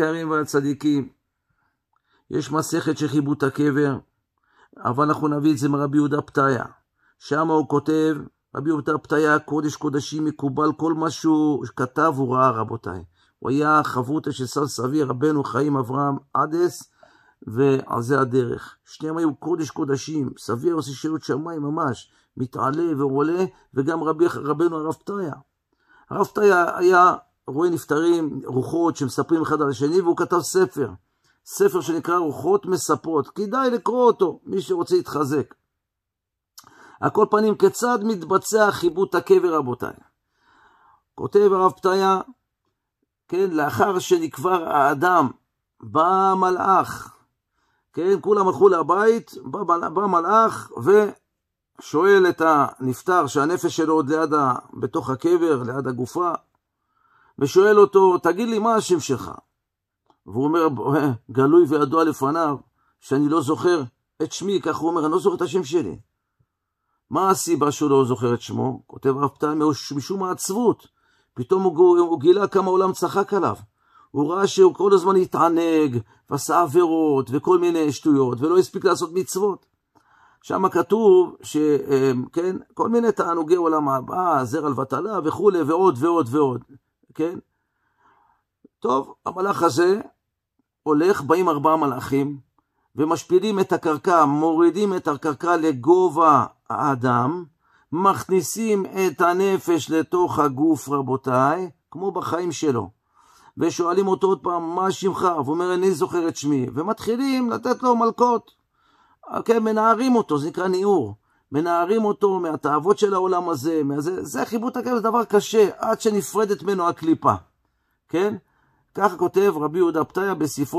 היקרים והצדיקים, יש מסכת שכיבו את הקבר, אבל אנחנו נביא את זה מרבי יהודה פתיה. שם הוא כותב, רבי יהודה פתיה, קודש קודשים מקובל, כל מה שהוא כתב הוא ראה, רבותיי. הוא היה חברותא של סל סבי, רבנו חיים אברהם עדס, ועל זה הדרך. שניהם היו קודש קודשים, סבי עושה שירות שמיים ממש, מתעלה ועולה, וגם רבי, רבנו הרב פתיה. הרב פתיה היה רואים נפטרים, רוחות שמספרים אחד על השני, והוא כתב ספר. ספר שנקרא רוחות מספרות. כדאי לקרוא אותו, מי שרוצה להתחזק. על כל פנים, כיצד מתבצע חיבוט הקבר, רבותיי? כותב הרב פתיה, כן, לאחר שנקבר האדם, בא המלאך, כן, כולם הלכו לבית, בא, בא מלאך ושואל את הנפטר שהנפש שלו עוד ליד, ה, בתוך הקבר, ליד הגופה, ושואל אותו, תגיד לי, מה השם שלך? והוא אומר, אה, גלוי וידוע לפניו, שאני לא זוכר את שמי, כך הוא אומר, אני לא זוכר את השם שלי. מה הסיבה שהוא לא זוכר את שמו? כותב הרב תמי, משום העצבות. פתאום הוא, הוא גילה כמה העולם צחק עליו. הוא ראה שהוא כל הזמן התענג, ועשה עבירות, וכל מיני שטויות, ולא הספיק לעשות מצוות. שם כתוב, שכן, אה, כל מיני תענוגי עולם הבא, זרע לבטלה וכולי, ועוד ועוד ועוד. כן? טוב, המלאך הזה הולך, באים ארבעה מלאכים ומשפילים את הקרקע, מורידים את הקרקע לגובה האדם, מכניסים את הנפש לתוך הגוף, רבותיי, כמו בחיים שלו. ושואלים אותו עוד פעם, מה שמך? והוא אומר, איני זוכר את שמי. ומתחילים לתת לו מלקות. כן, מנערים אותו, זה נקרא ניעור. מנערים אותו מהתאוות של העולם הזה, מהזה, זה חיבוט הקרב, זה דבר קשה, עד שנפרדת ממנו הקליפה, כן? כך כותב רבי יהודה פתיה בספרו